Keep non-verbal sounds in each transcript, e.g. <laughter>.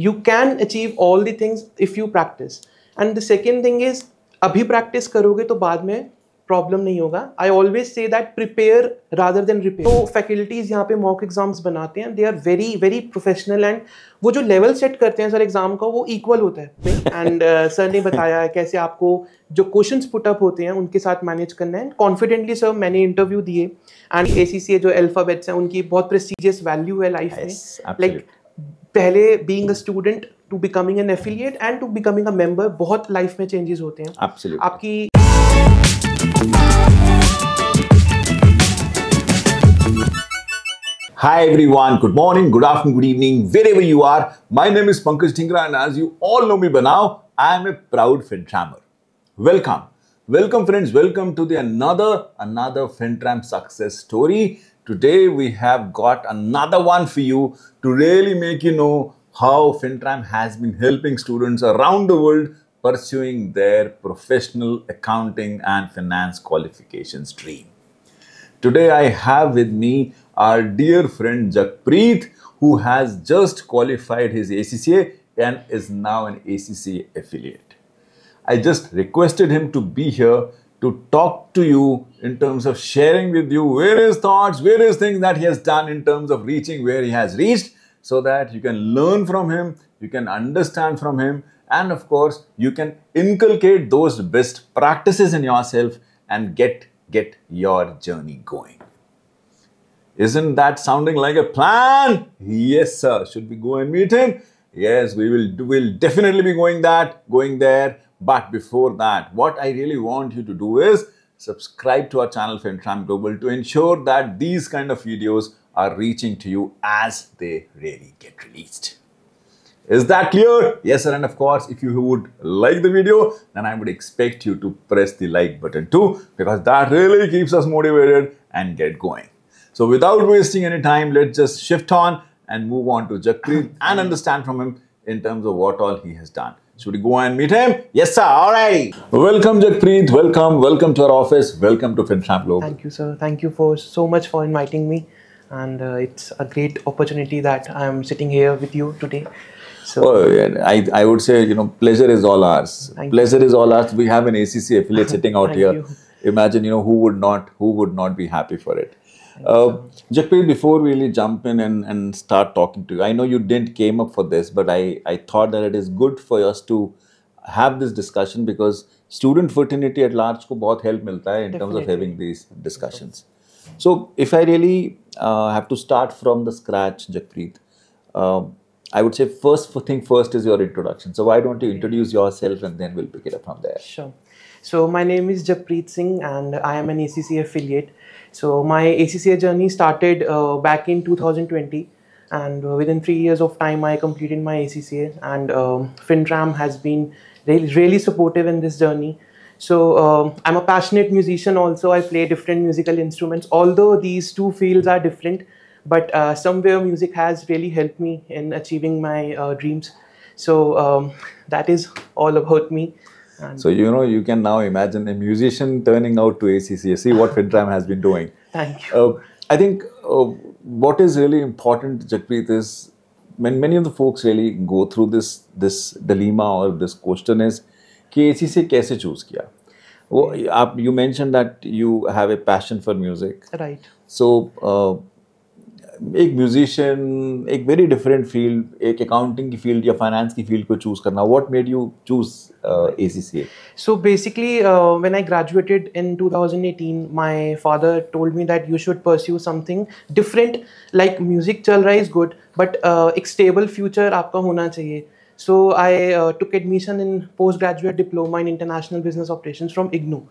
You can achieve all the things if you practice and the second thing is अभी practice करोगे तो बाद में प्रॉब्लम नहीं होगा I always say that prepare rather than repair तो फैकल्टीज यहाँ पे मॉक एग्जाम्स बनाते हैं they are very very professional and वो जो लेवल सेट करते हैं सर एग्जाम का वो इक्वल होता है एंड सर uh, ने बताया है कैसे आपको जो क्वेश्चन पुटअप होते हैं उनके साथ मैनेज करना है कॉन्फिडेंटली सर मैंने इंटरव्यू दिए एंड ए जो अल्फ़ाबेट्स हैं उनकी बहुत प्रेस्टिजियस वैल्यू है लाइफ में लाइक पहले being a student to becoming an affiliate and to becoming a member बहुत लाइफ में चेंजेस होते हैं Absolutely. आपकी Hi everyone, good morning, good afternoon, good evening, wherever you are. My name is Pankaj Dhingra and as you all know me by now, I am a proud FinTrammer. Welcome. Welcome friends, welcome to the another, another FinTram success story Today we have got another one for you to really make you know how FinTram has been helping students around the world pursuing their professional accounting and finance qualifications dream. Today I have with me our dear friend Jagpreet who has just qualified his ACCA and is now an ACCA affiliate. I just requested him to be here to talk to you in terms of sharing with you various thoughts, various things that he has done in terms of reaching where he has reached so that you can learn from him, you can understand from him, and of course, you can inculcate those best practices in yourself and get, get your journey going. Isn't that sounding like a plan? Yes, sir. Should we go and meet him? Yes, we will, we will definitely be going that, going there but before that, what I really want you to do is subscribe to our channel Fintram Global to ensure that these kind of videos are reaching to you as they really get released. Is that clear? Yes, sir. And of course, if you would like the video, then I would expect you to press the like button too, because that really keeps us motivated and get going. So without wasting any time, let's just shift on and move on to Jakri and understand from him in terms of what all he has done. Should we go and meet him? Yes, sir. All right. Welcome, Jagpreet. Welcome. Welcome to our office. Welcome to FinTram Globe. Thank you, sir. Thank you for so much for inviting me. And uh, it's a great opportunity that I'm sitting here with you today. So, oh, yeah. I, I would say, you know, pleasure is all ours. Pleasure you. is all ours. We have an ACC affiliate <laughs> sitting out here. You. Imagine, you know, who would not, who would not be happy for it. Uh, before we really jump in and, and start talking to you, I know you didn't came up for this, but I, I thought that it is good for us to have this discussion because student fraternity at large ko bahut help milta hai in Definitely. terms of having these discussions. So if I really uh, have to start from the scratch, Jakpreet, uh, I would say first thing first is your introduction. So why don't you introduce yourself and then we'll pick it up from there. Sure. So my name is Japreet Singh and I am an ACC affiliate so my ACCA journey started uh, back in 2020 and uh, within three years of time I completed my ACCA and um, FinTram has been really, really supportive in this journey. So um, I'm a passionate musician also. I play different musical instruments, although these two fields are different, but uh, somewhere music has really helped me in achieving my uh, dreams. So um, that is all about me so you know you can now imagine a musician turning out to ACCA. See what <laughs> FinTram has been doing. Thank you. Uh, I think uh, what is really important, Jagpreet, is when many of the folks really go through this this dilemma or this question is कि ए से कैसे choose किया वो आप you mention that you have a passion for music right एक musician एक very different field एक accounting की फील्ड या फाइनेंस की फील्ड को चूज करना what made you choose A C C A so basically when I graduated in two thousand eighteen my father told me that you should pursue something different like music चल रहा है is good but एक stable future आपका होना चाहिए so I took admission in post graduate diploma in international business operation from IGNOU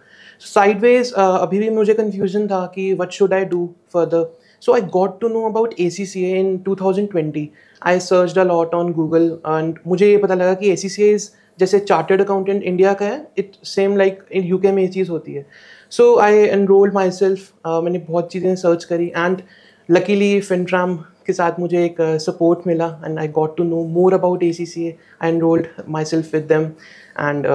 sideways अभी भी मुझे कन्फ्यूजन था कि what should I do further So I got to know about ACCA in 2020. I searched a lot on Google and मुझे ये पता लगा कि ACCA is जैसे चार्टर्ड अकाउंटेंट इंडिया का है it same like in UK में ये चीज़ होती है सो आई एनरोल माई सेल्फ मैंने बहुत चीज़ें सर्च करी एंड लकीली फिनट्राम के साथ मुझे एक सपोर्ट uh, मिला and I got to know more about A C C I enrolled myself with them and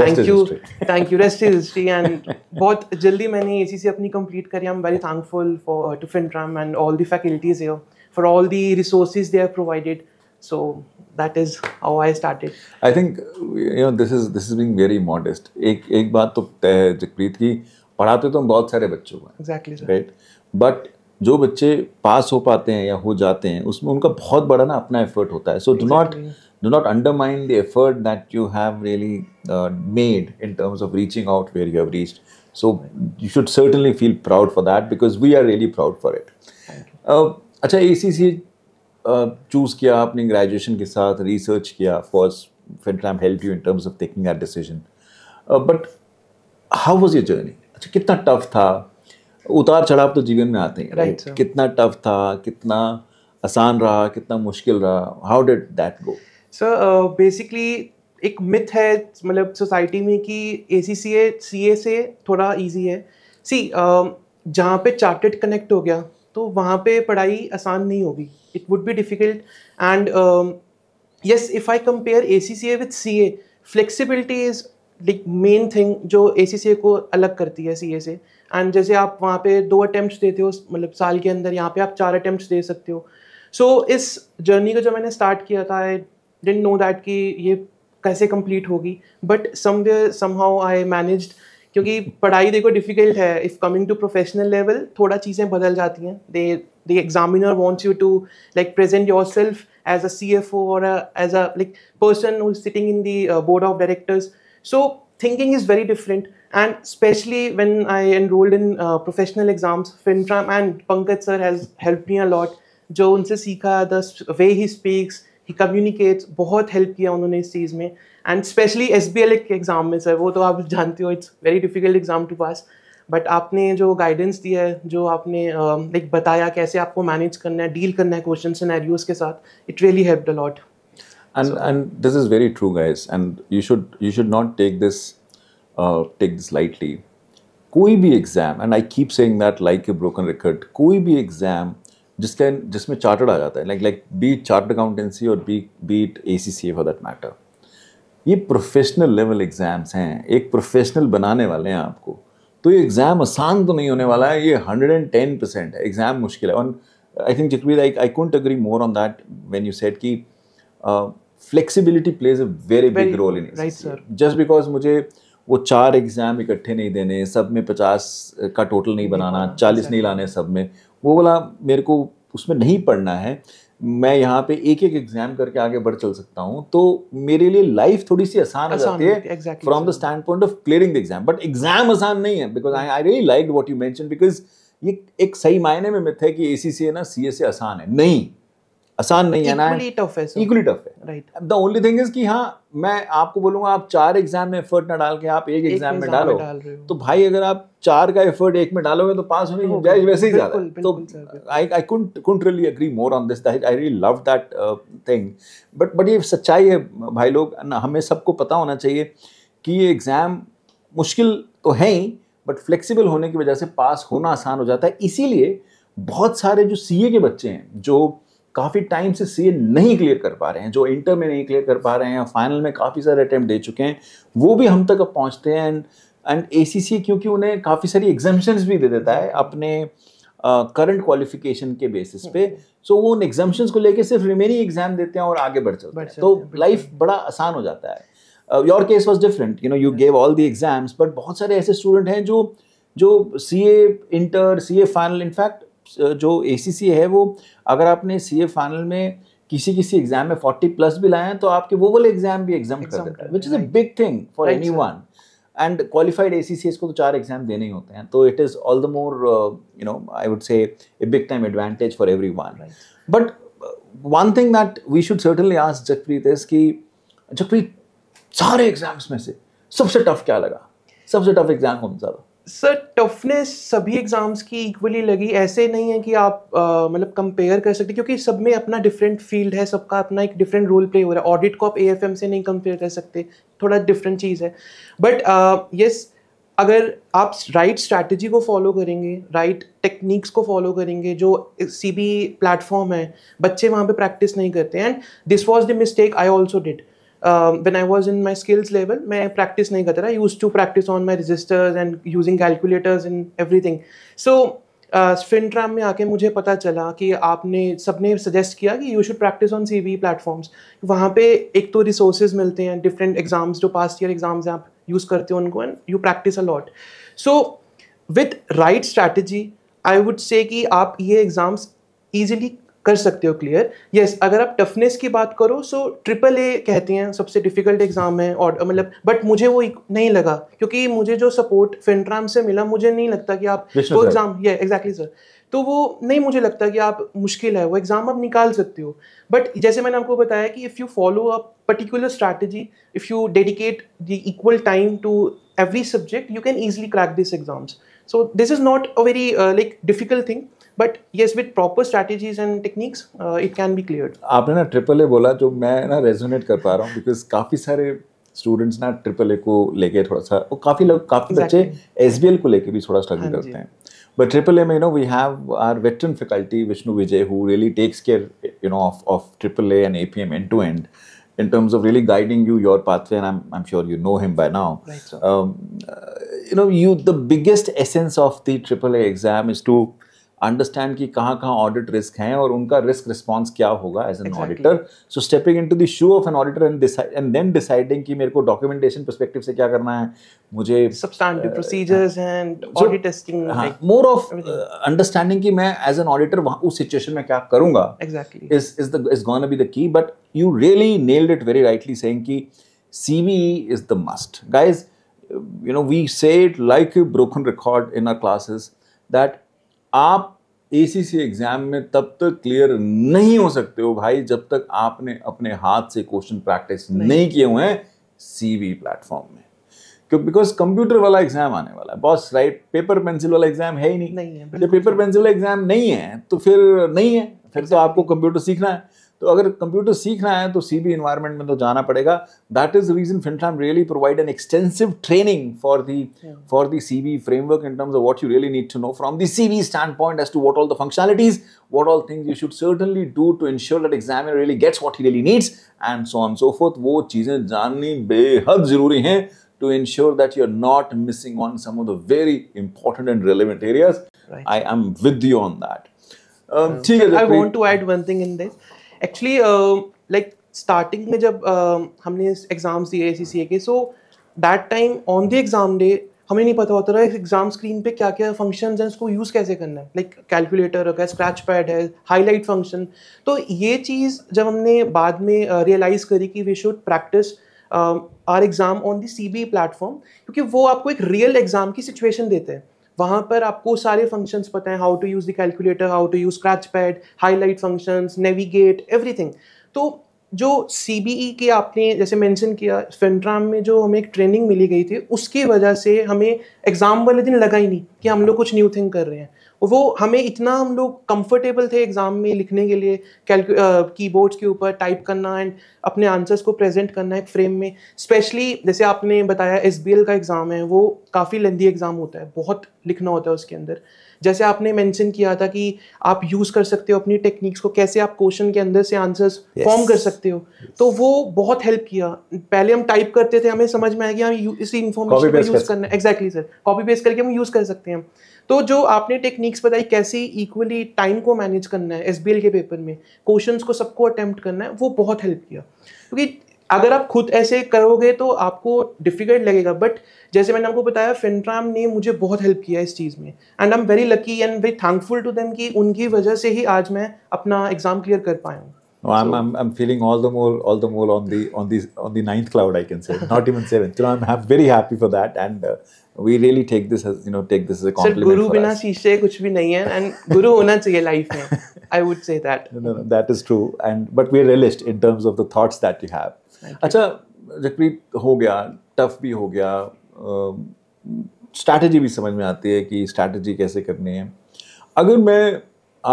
thank you thank you rest is history and बहुत जल्दी मैंने ए सी सी अपनी complete करी I am very thankful for to fin Fintram and all the faculties here for all the resources they are provided so that is how I started i think this is this is this very modest एक एक बात तो तय है जगप्रीत की पढ़ाते तो हम बहुत सारे बच्चों को एग्जैक्टली राइट बट जो बच्चे पास हो पाते हैं या हो जाते हैं उसमें उनका बहुत बड़ा ना अपना एफर्ट होता है so do not do not undermine the effort that you have really made in terms of reaching out where you have reached so you should certainly feel proud for that because we are really proud for it अच्छा A C C choose किया आपने graduation के साथ research किया force I am help you in terms of taking decision. Decision but how was your journey अच्छा कितना tough था उतार चढ़ाव तो जीवन में आते हैं राइट right, कितना टफ था कितना आसान रहा कितना मुश्किल रहा how did that go sir basically एक मिथ है मतलब सोसाइटी में कि ए सी सी ए सी ए से थोड़ा ईजी है सी uh, um, जहाँ पे चार्टेड कनेक्ट हो गया तो वहाँ पे पढ़ाई आसान नहीं होगी it would be difficult and yes if I compare A C C A with C A flexibility is main thing जो ए को अलग करती है सी से एंड जैसे आप वहाँ पे दो अटैम्प्ट देते हो मतलब साल के अंदर यहाँ पे आप चार अटैम्प्ट दे सकते हो सो so, इस जर्नी को जब मैंने स्टार्ट किया था आई डेंट नो दैट कि ये कैसे कंप्लीट होगी but somehow I manage क्योंकि पढ़ाई देखो डिफिकल्ट है if coming to professional level थोड़ा चीज़ें बदल जाती हैं the the examiner wants you to like present yourself as a C F O और like person who's sitting sitting in uh, board of directors So thinking is very different and especially when I enrolled in uh, professional exams, FinTram and Pankaj sir has helped me a lot. जो उनसे सीखा the way he speaks he communicates बहुत help किया उन्होंने इस चीज़ में and specially S B L के एग्ज़ाम में सर वो तो आप जानते हो it's very difficult exam to pass but आपने जो गाइडेंस दिया है जो आपने लाइक um, uh, like, बताया कैसे आपको मैनेज करना है डील करना है क्वेश्चन सिनेरियोज के साथ it really help the lot and so, and this is very true guys and you should you should not take this uh, take this lightly koi bhi exam and i keep saying that like a broken record koi bhi exam jiska jisme chartered aa jata hai like like be chartered accountancy or be be it acca for that matter ये professional level exams हैं एक professional बनाने वाले हैं आपको तो ये exam आसान तो नहीं होने वाला है ये 110 एंड टेन परसेंट है एग्ज़ाम मुश्किल है और I think Jagpreet I I can't agree more on that when you said कि flexibility plays a very big role in right sir just because मुझे वो चार एग्जाम इकट्ठे नहीं देने सब में पचास का टोटल नहीं बनाना चालीस नहीं लाने सब में वो बोला मेरे को उसमें नहीं पढ़ना है मैं यहाँ पे एक एक एग्जाम करके आगे बढ़ चल सकता हूँ तो मेरे लिए लाइफ थोड़ी सी आसान हो जाती है from the standpoint of clearing the exam but exam आसान नहीं है because I I really like what you mention because ये एक सही मायने में मिथ है कि ए सी ना सी एस आसान है नहीं आसान नहीं है ना इक्वली टफ है right the only thing is कि हाँ मैं आपको बोलूंगा आप चार एग्जाम में एफर्ट ना डाल के आप एक एग्जाम में डालो तो भाई अगर आप चार का एफर्ट एक में डालोगे तो पास होने की गुंजाइश वैसे ही ज्यादा तो I I can't can't really agree more on this I really love that thing but but ये सच्चाई है भाई लोग हमें सबको पता होना चाहिए कि ये एग्ज़ाम मुश्किल तो है ही बट फ्लेक्सिबल होने की वजह से पास होना आसान हो जाता है इसीलिए बहुत सारे जो सीए के बच्चे हैं जो काफ़ी टाइम से सी नहीं क्लियर कर पा रहे हैं जो इंटर में नहीं क्लियर कर पा रहे हैं फाइनल में काफ़ी सारे अटैम्प्ट दे चुके हैं वो भी हम तक अब पहुँचते हैं एंड एंड ए क्योंकि उन्हें काफ़ी सारी एग्जामेशन भी दे देता है अपने करंट uh, क्वालिफिकेशन के बेसिस पे सो हम्म। so, वो उन एग्जामेशन को लेके सिर्फ रिमेनिंग एग्जाम देते हैं और आगे बढ़ चलते हैं तो लाइफ बड़ा आसान हो जाता है your case was different you know you gave all the exams but बहुत सारे ऐसे स्टूडेंट हैं जो जो C A inter C A final in fact जो ए है वो अगर आपने सी फाइनल में किसी किसी एग्जाम में 40 प्लस भी लाए हैं तो आपके वो वाले एग्जाम भी एग्जाम कर देता है which is a big thing for anyone and qualified A को तो चार एग्जाम देने ही होते हैं तो it is all the more you know I would say a big time advantage for everyone but one thing that we should certainly ask Jagpreet is कि जगप्रीत सारे एग्जाम्स में से सबसे टफ क्या लगा सबसे टफ एग्जाम कौन सा था सर टफनेस सभी एग्ज़ाम्स की इक्वली लगी ऐसे नहीं है कि आप मतलब कंपेयर कर सकते क्योंकि सब में अपना डिफरेंट फील्ड है सबका अपना एक डिफरेंट रोल प्ले हो रहा है ऑडिट को आप ए से नहीं कंपेयर कर सकते थोड़ा डिफरेंट चीज़ है बट यस uh, yes, अगर आप राइट स्ट्रैटेजी को फॉलो करेंगे राइट टेक्निक्स को फॉलो करेंगे जो सी बी प्लेटफॉर्म है बच्चे वहाँ पे प्रैक्टिस नहीं करते and this was the mistake I also did when I was in my skills level मैं प्रैक्टिस नहीं करता था. Use to practice on my registers and using calculators in everything so Fintram में आके मुझे पता चला कि आपने सबने सजेस्ट किया कि you should practice on C V platforms वहाँ पे एक तो रिसोर्सेज मिलते हैं डिफरेंट एग्जाम्स जो पास्ट ईयर एग्जाम्स हैं आप यूज़ करते हो उनको and you practice a lot so with right strategy I would say कि आप ये एग्ज़ाम्स ईजिली कर सकते हो क्लियर यस yes, अगर आप टफनेस की बात करो सो ट्रिपल ए कहते हैं सबसे डिफिकल्ट एग्जाम है और मतलब बट मुझे वो नहीं लगा क्योंकि मुझे जो सपोर्ट फिनट्राम से मिला मुझे नहीं लगता कि आप वो एग्जाम ये एग्जैक्टली सर तो वो नहीं मुझे लगता कि आप मुश्किल है वो एग्ज़ाम आप निकाल सकते हो बट जैसे मैंने आपको बताया कि if you follow a particular strategy if you dedicate the equal time to every subject you can easily crack this exams So this is not a very uh, like difficult thing. But yes with proper strategies and techniques it can be clear आपने ना triple A बोला जो मैं ना resonate कर पा रहा हूँ बिकॉज काफ़ी सारे स्टूडेंट्स ना ट्रिपल ए को लेके थोड़ा सा वो काफ़ी लोग काफ़ी exactly. बच्चे एस बी एल को लेके भी थोड़ा स्ट्रगल करते हैं बट ट्रिपल ए में you know we have our veteran faculty Vishnu Vijay who really takes care you know of of triple A and A P M and to and in terms of really guiding you your pathway, and I'm, I'm sure you know him by now. Right. Um, uh, you know, you the biggest essence of the AAA exam is to understand कि कहाँ कहाँ audit risk हैं और उनका risk response क्या होगा as an auditor so stepping into the shoe of an auditor and and then deciding कि मेरे को डॉक्यूमेंटेशन परस्पेक्टिव से क्या करना है मुझे procedures and testing more of understanding कि मैं एज एन ऑडिटर वहाँ उस सिचुएशन में क्या करूंगा exactly is be the key but you really nailed it very rightly saying कि CV is the must guys you know we say it like broken record in our classes that आप a exam में तब तक clear नहीं हो सकते हो भाई जब तक आपने अपने हाथ से क्वेश्चन प्रैक्टिस नहीं, नहीं किए हुए हैं सीवी प्लेटफॉर्म में क्यों बिकॉज कंप्यूटर वाला एग्जाम आने वाला है बॉस राइट पेपर पेंसिल वाला एग्जाम है ही नहीं, नहीं है, जब पेपर पेंसिल वाला एग्जाम नहीं है तो फिर नहीं है फिर तो आपको कंप्यूटर सीखना है तो अगर कंप्यूटर सीखना है तो सी बी इन्वायरमेंट में तो जाना पड़ेगा that is the reason Fintram really provide an extensive training for the for the C B framework in terms of what you really need to know from the C B standpoint as to what all the functionalities what all things you should certainly do to ensure that exam really gets what he really needs and so on so forth वो चीज़ें जाननी बेहद ज़रूरी हैं to ensure that you are not missing on some of the very important and areas. Areas I am with you on that Um, um, I want to add one thing in this. Actually like starting में जब uh, हमने exams दिए सी C A के so that time on the exam day हमें नहीं पता होता था एग्जाम स्क्रीन पे क्या क्या फंक्शन है उसको यूज़ कैसे करना है लाइक कैलकुलेटर है स्क्रैच पैड है हाईलाइट फंक्शन तो ये चीज़ जब हमने बाद में रियलाइज़ uh, करी कि we should practice our exam on the C B platform क्योंकि वो आपको एक रियल एग्ज़ाम की सिचुएशन देते हैं वहाँ पर आपको सारे फंक्शंस पता है how to use the calculator how to use scratch pad highlight functions navigate everything तो जो सी बी ई के आपने जैसे मेंशन किया फेंट्राम में जो हमें एक ट्रेनिंग मिली गई थी उसकी वजह से हमें एग्ज़ाम वाले दिन लगा ही नहीं कि हम लोग कुछ न्यू थिंग कर रहे हैं वो हमें इतना हम लोग कंफर्टेबल थे एग्ज़ाम में लिखने के लिए कैलकु कीबोर्ड्स के ऊपर टाइप करना एंड अपने आंसर्स को प्रेजेंट करना एक फ्रेम में स्पेशली जैसे आपने बताया एस का एग्ज़ाम है वो काफ़ी लेंदी एग्ज़ाम होता है बहुत लिखना होता है उसके अंदर जैसे आपने मेंशन किया था कि आप यूज़ कर सकते हो अपनी टेक्निक्स को कैसे आप क्वेश्चन के अंदर से आंसर्स फॉर्म yes. कर सकते हो तो yes. तो वो बहुत हेल्प किया पहले हम टाइप करते थे हमें समझ में आया कि हम इसी इन्फॉर्मेशन को यूज़ करना एग्जैक्टली सर कॉपी पेस्ट करके हम यूज़ कर सकते हैं तो जो आपने टेक्निक्स बताई कैसे इक्वली टाइम को मैनेज करना है एस के पेपर में क्वेश्चंस को सबको अटैम्प्ट करना है वो बहुत हेल्प किया क्योंकि अगर आप खुद ऐसे करोगे तो आपको डिफिकल्ट लगेगा बट जैसे मैंने आपको बताया फिनट्राम ने मुझे बहुत हेल्प किया इस चीज़ में and I am very lucky and very thankful to them कि उनकी वजह से ही आज मैं अपना एग्ज़ाम क्लियर कर पाया हूँ Oh, I'm, so, I'm, I'm feeling all the more all the more on the on the on the ninth cloud I can say <laughs> not even seventh. You know, I'm ha very happy for that, and uh, we really take this as you know take this as a compliment. Sir, guru bina sheeshe kuch bhi nahi hai, and guru hona chahiye life mein. I would say that. <laughs> No, no, that is true, and but we are relished in terms of the thoughts that you have. अच्छा जगप्रीत हो गया tough भी हो गया strategy भी समझ में आती है कि strategy कैसे करनी है अगर मैं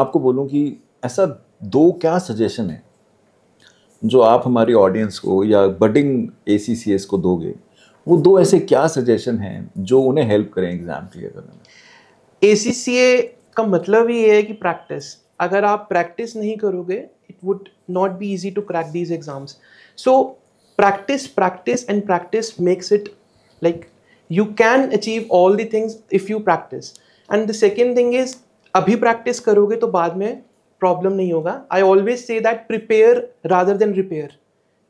आपको बोलूं कि ऐसा दो क्या सजेशन है जो आप हमारी ऑडियंस को या बडिंग ए को दोगे वो दो ऐसे क्या सजेशन हैं जो उन्हें हेल्प करें एग्ज़ाम क्लियर करने में ए का मतलब ये है कि प्रैक्टिस अगर आप प्रैक्टिस नहीं करोगे it would not be easy to crack these exams so practice practice and practice makes it like you can achieve all the things if you practice and the second thing is अभी practice करोगे तो बाद में problem नहीं होगा I always say that prepare rather than repair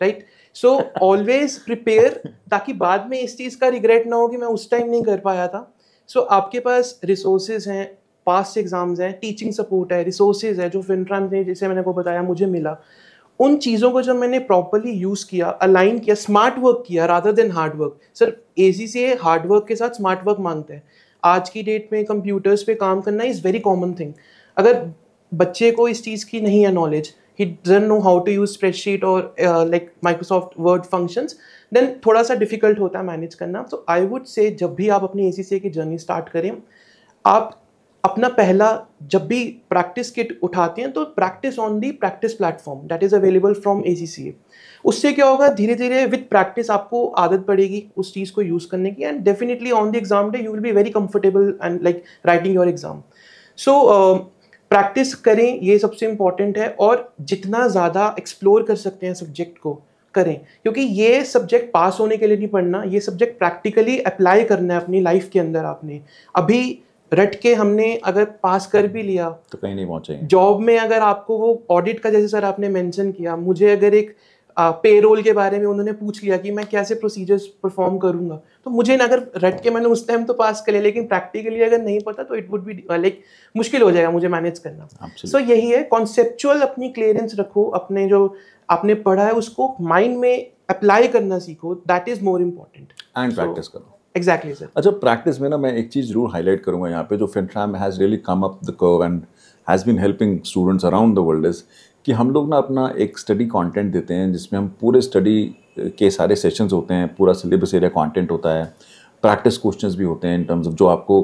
right so always prepare ताकि बाद में इस चीज़ का रिग्रेट ना हो कि मैं उस टाइम नहीं कर पाया था सो so, आपके पास रिसोर्सेज हैं पास्ट एग्जाम्स हैं टीचिंग सपोर्ट है रिसोर्सेज है जो फिनट्राम ने जैसे मैंने को बताया मुझे मिला उन चीज़ों को जब मैंने प्रॉपरली यूज़ किया अलाइन किया स्मार्ट वर्क किया rather than hard work sir A C से हार्ड वर्क के साथ स्मार्ट वर्क मांगते हैं आज की डेट में कंप्यूटर्स पे काम करना इज़ वेरी कॉमन थिंग अगर बच्चे को इस चीज़ की नहीं है नॉलेज ही doesn't know how to use spreadsheet और like Microsoft Word functions then थोड़ा सा डिफिकल्ट होता है मैनेज करना सो आई वुड से जब भी आप अपनी ए सी सी की जर्नी स्टार्ट करें आप अपना पहला जब भी प्रैक्टिस किट उठाते हैं तो practice on the practice platform that is available from A उससे क्या होगा धीरे धीरे विद प्रैक्टिस आपको आदत पड़ेगी उस चीज़ को यूज़ करने की and definitely on the exam day you will be very comfortable and like writing your exam so practice करें ये सबसे इम्पॉर्टेंट है और जितना ज़्यादा एक्सप्लोर कर सकते हैं सब्जेक्ट को करें क्योंकि ये सब्जेक्ट पास होने के लिए नहीं पढ़ना ये सब्जेक्ट प्रैक्टिकली अप्लाई करना है अपनी लाइफ के अंदर आपने अभी रट के हमने अगर पास कर भी लिया तो कहीं नहीं पहुंचे जॉब में अगर आपको वो ऑडिट का जैसे सर आपने मेंशन किया मुझे अगर एक पेरोल के बारे में उन्होंने पूछ लिया कि मैं कैसे प्रोसीजर्स परफॉर्म करूंगा तो मुझे ना अगर रट के मैंने उस टाइम तो पास कर लिया लेकिन प्रैक्टिकली अगर नहीं पता तो इट वुड बी लाइक मुश्किल हो जाएगा मुझे मैनेज करना सो so, यही है कॉन्सेप्चुअल अपनी क्लियरेंस रखो अपने जो आपने पढ़ा है उसको माइंड में अप्लाई करना सीखो that is more important and practice करो एग्जैक्टली सर अच्छा प्रैक्टिस में ना मैं एक चीज़ जरूर हाईलाइट करूंगा यहाँ पे जो Fintram has really come up the curve and has been helping students around the world is कि हम लोग ना अपना एक स्टडी कंटेंट देते हैं जिसमें हम पूरे स्टडी के सारे सेशंस होते हैं पूरा सिलेबस एरिया कंटेंट होता है प्रैक्टिस क्वेश्चंस भी होते हैं इन टर्म्स ऑफ जो आपको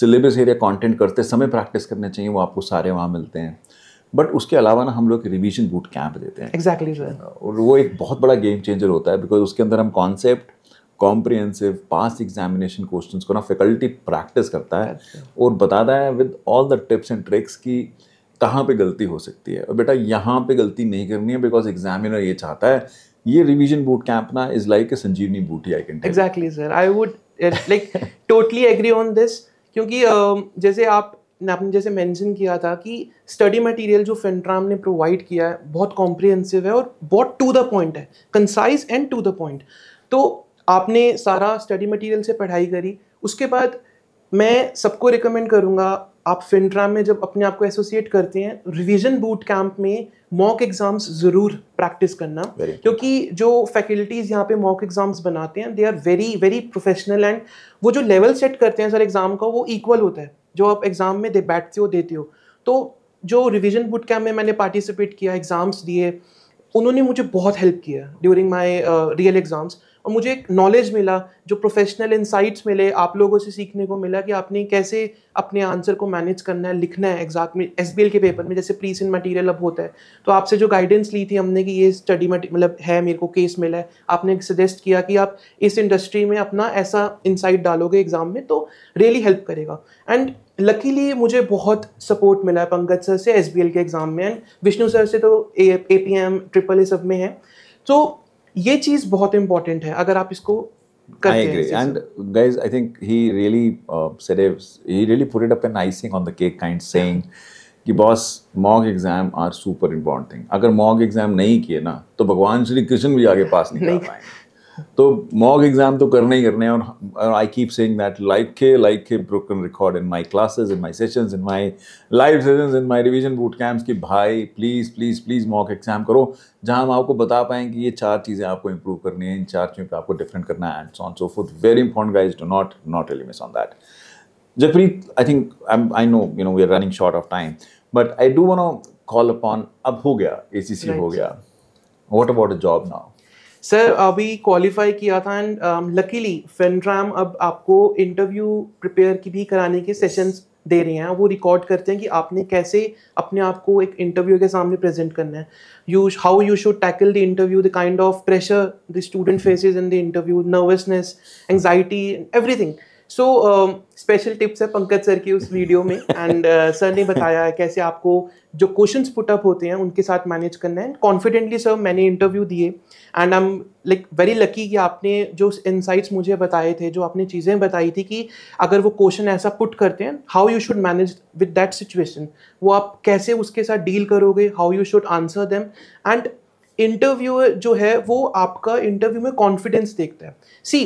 सिलेबस एरिया कंटेंट करते समय प्रैक्टिस करने चाहिए वो आपको सारे वहाँ मिलते हैं बट उसके अलावा ना हम लोग रिविजन बूट कैंप देते हैं एग्जैक्टली exactly, सर और वो एक बहुत बड़ा गेम चेंजर होता है बिकॉज उसके अंदर हम concept comprehensive pass examination question को ना फैकल्टी प्रैक्टिस करता है और बताता है with all the tips and tricks की कहाँ पे गलती हो सकती है और बेटा यहाँ पे गलती नहीं करनी है बिकॉज एग्जामिनर ये चाहता है ये रिवीजन बूट कैंप ना इज लाइक ए संजीवनी बूटी I can exactly sir I would like totally agree on this क्योंकि uh, जैसे आप आपने जैसे मेंशन किया था कि स्टडी मटेरियल जो फेंट्राम ने प्रोवाइड किया है बहुत कॉम्प्रिहेंसिव है और बहुत टू द पॉइंट है concise and to the point तो आपने सारा स्टडी मटेरियल से पढ़ाई करी उसके बाद मैं सबको रिकमेंड करूँगा आप फिनट्रा में जब अपने आप को एसोसिएट करते हैं रिवीजन बूट कैंप में मॉक एग्जाम्स ज़रूर प्रैक्टिस करना क्योंकि जो फैकल्टीज़ यहाँ पे मॉक एग्जाम्स बनाते हैं they are very very professional and वो जो लेवल सेट करते हैं सर एग्ज़ाम का वो इक्वल होता है जो आप एग्ज़ाम में दे बैठते हो देते हो तो जो रिविजन बुट कैम्प में मैंने पार्टिसिपेट किया एग्ज़ाम्स दिए उन्होंने मुझे बहुत हेल्प किया ड्यूरिंग माई रियल एग्ज़ाम्स और मुझे एक नॉलेज मिला जो प्रोफेशनल इंसाइट्स मिले आप लोगों से सीखने को मिला कि आपने कैसे अपने आंसर को मैनेज करना है लिखना है एग्जाम में एस के पेपर में जैसे प्रीस इन मटीरियल अब होता है तो आपसे जो गाइडेंस ली थी हमने कि ये स्टडी मतलब है मेरे को केस मिला है आपने सजेस्ट किया कि आप इस इंडस्ट्री में अपना ऐसा इंसाइट डालोगे एग्जाम में तो रियली हेल्प करेगा एंड लकीली मुझे बहुत सपोर्ट मिला है पंकज सर से एस के एग्ज़ाम में एंड विष्णु सर से तो A P M triple A सब में है तो ये चीज़ बहुत इंपॉर्टेंट है अगर आप इसको I agree. And guys, I think uh, कि boss mock exam are super important thing अगर मॉक एग्जाम नहीं किए ना तो भगवान श्री कृष्ण भी आगे पास नहीं कर पाएंगे तो मॉक एग्जाम तो करने ही करने और I keep saying that like के लाइक के broken record in my classes in my sessions in my live sessions in my revision boot camps कि भाई please please please mock exam करो जहां हम आपको बता पाएं कि ये चार चीज़ें आपको इंप्रूव करनी है इन चार चीज़ों पर आपको डिफरेंट करना है एंड सॉन सो फुट very important guys do not not really miss on that Japreet, I think I know you know we are running short of time but I do वो कॉल to call अब हो गया, C C हो गया. What about a job now sir अभी qualify किया था and luckily फेंड्राम अब आपको इंटरव्यू प्रिपेयर की भी कराने के सेशंस दे रहे हैं वो रिकॉर्ड करते हैं कि आपने कैसे अपने आप को एक इंटरव्यू के सामने प्रेजेंट करना है you how you should tackle the interview the kind of pressure the student faces in the interview nervousness anxiety everything so special tips है पंकज सर की उस वीडियो में एंड <laughs> uh, सर ने बताया है कैसे आपको जो क्वेश्चंस पुटअप होते हैं उनके साथ मैनेज करना है कॉन्फिडेंटली सर मैंने इंटरव्यू दिए and I am like very lucky कि आपने जो इनसाइट्स मुझे बताए थे जो आपने चीज़ें बताई थी कि अगर वो क्वेश्चन ऐसा पुट करते हैं how you should manage with that situation वो आप कैसे उसके साथ डील करोगे how you should answer them and interview जो है वो आपका इंटरव्यू में कॉन्फिडेंस देखता है see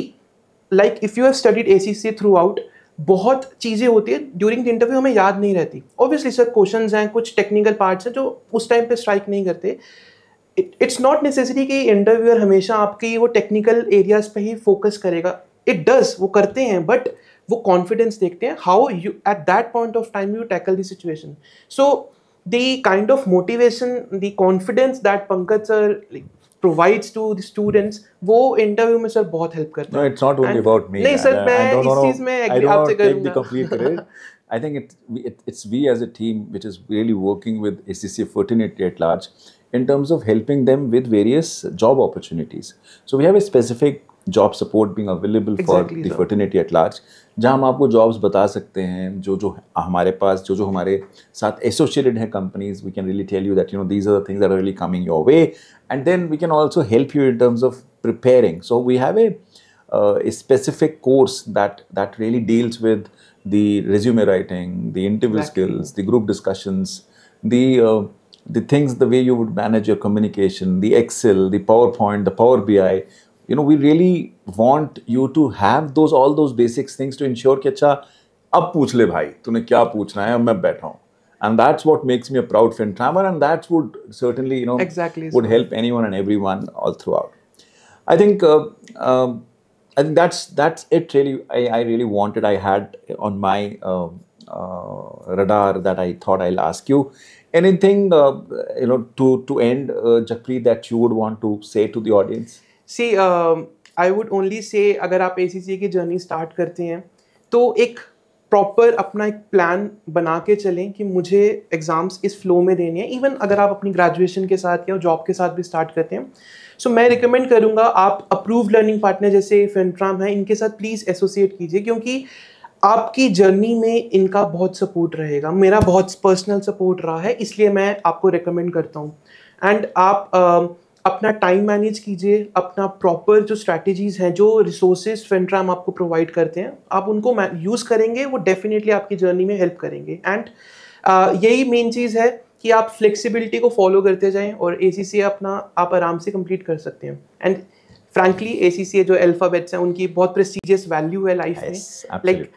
like if you have studied A C C throughout बहुत चीज़ें होती है ड्यूरिंग द इंटरव्यू हमें याद नहीं रहती ऑब्वियसली सर क्वेश्चन हैं कुछ टेक्निकल पार्ट्स हैं जो उस टाइम पे स्ट्राइक नहीं करते इट्स नॉट नेसेसरी कि इंटरव्यूअर हमेशा आपकी वो टेक्निकल एरियाज पे ही फोकस करेगा इट डज वो करते हैं बट वो कॉन्फिडेंस देखते हैं how you at that point of time you tackle the situation so the kind of motivation the confidence that Pankaj sir provides to the students वो इंटरव्यू में सर बहुत हेल्प करता है it's not only about me नहीं sir मैं इस चीज में एग्री आपसे करूंगा complete credit I think it's we as a team which is really working with ACC 1488 at large in terms of helping them with various job opportunities. So we have a specific job support being available for the fraternity at large जहाँ हम आपको jobs बता सकते हैं जो जो हमारे पास जो जो हमारे साथ एसोसिएटेड हैं companies we can really tell you that you know these are things are really coming your way and then we can also help you in terms of preparing. So we have uh, a, specific course that that really deals with the resume writing, the interview skills, the group discussions, the uh, the things the way you would manage your communication, the Excel, the PowerPoint, the Power BI you know we really want you to have those all those basics things to ensure कि अच्छा अब पूछ ले भाई तूने क्या पूछना है बैठा हूँ and that's what makes me a proud fin and that would certainly you know exactly would so. help anyone and everyone all throughout i think uh, um, i think that's that's it really I, I really wanted i had on my um, uh, radar that i thought i'll ask you anything uh, you know to to end uh, Jakri, that you would want to say to the audience see I would only say अगर आप ए की journey start करते हैं तो एक proper अपना एक plan बना के चलें कि मुझे एग्ज़ाम्स इस फ्लो में देने हैं इवन अगर आप अपनी ग्रेजुएशन के साथ या जॉब के साथ भी स्टार्ट करते हैं सो so, मैं रिकमेंड करूँगा आप अप्रूव लर्निंग पार्टनर जैसे फिनट्राम है इनके साथ प्लीज़ एसोसिएट कीजिए क्योंकि आपकी जर्नी में इनका बहुत सपोर्ट रहेगा मेरा बहुत पर्सनल सपोर्ट रहा है इसलिए मैं आपको रिकमेंड करता हूँ एंड आप uh, अपना टाइम मैनेज कीजिए अपना प्रॉपर जो स्ट्रैटेजीज हैं जो रिसोर्सेज फेंट्राम आपको प्रोवाइड करते हैं आप उनको यूज़ करेंगे वो डेफिनेटली आपकी जर्नी में हेल्प करेंगे एंड यही मेन चीज़ है कि आप फ्लेक्सिबिलिटी को फॉलो करते जाएं और ए अपना आप आराम से कंप्लीट कर सकते हैं एंड फ्रैंकली ए जो अल्फ़ाबेट्स हैं उनकी बहुत प्रेस्टिजियस वैल्यू है लाइफ में लाइक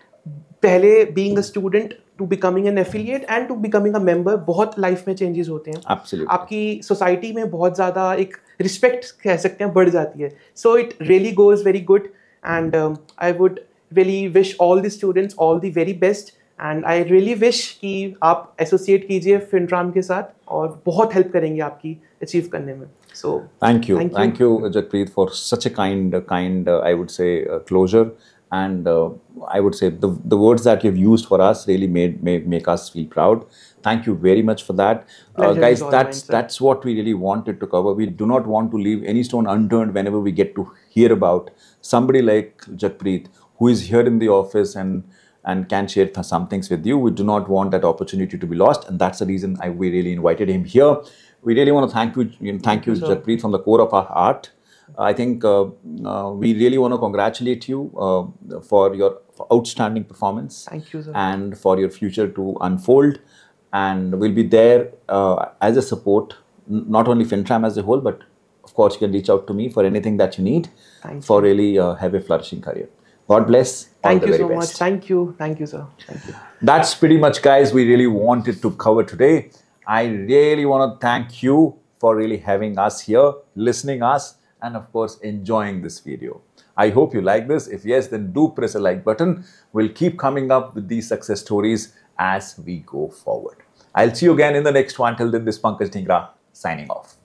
पहले being a student to becoming an affiliate and to becoming a member बहुत लाइफ में चेंजेस होते हैं Absolutely. आपकी सोसाइटी में बहुत ज़्यादा एक रिस्पेक्ट कह सकते हैं बढ़ जाती है so it really goes very good and I would really wish all the students all the very best and I really wish कि आप एसोसिएट कीजिए फिनट्राम के साथ और बहुत हेल्प करेंगे आपकी अचीव करने में so thank you thank you Jagpreet for such a kind kind I would say closure and uh, I would say the, the words that you've used for us really made, made make us feel proud. Thank you very much for that, uh, guys. That's mine, that's what we really wanted to cover. We do not want to leave any stone unturned whenever we get to hear about somebody like Jagpreet who is here in the office and and can share some things with you. We do not want that opportunity to be lost, and that's the reason I, we really invited him here. We really want to thank you, thank you, thank you Jagpreet, from the core of our heart. I think uh, uh, we really want to congratulate you uh, for your outstanding performance. Thank you, sir. And for your future to unfold. And we'll be there uh, as a support, not only FinTram as a whole, but of course, you can reach out to me for anything that you need Thank for you. really uh, have a flourishing career. God bless. Thank you so best. much. Thank you. Thank you, sir. Thank you. That's pretty much, guys, we really wanted to cover today. I really want to thank you for really having us here, listening us and of course enjoying this video. I hope you like this. If yes, then do press a like button. We'll keep coming up with these success stories as we go forward. I'll see you again in the next one. Till then, this Pankaj Dhingra signing off.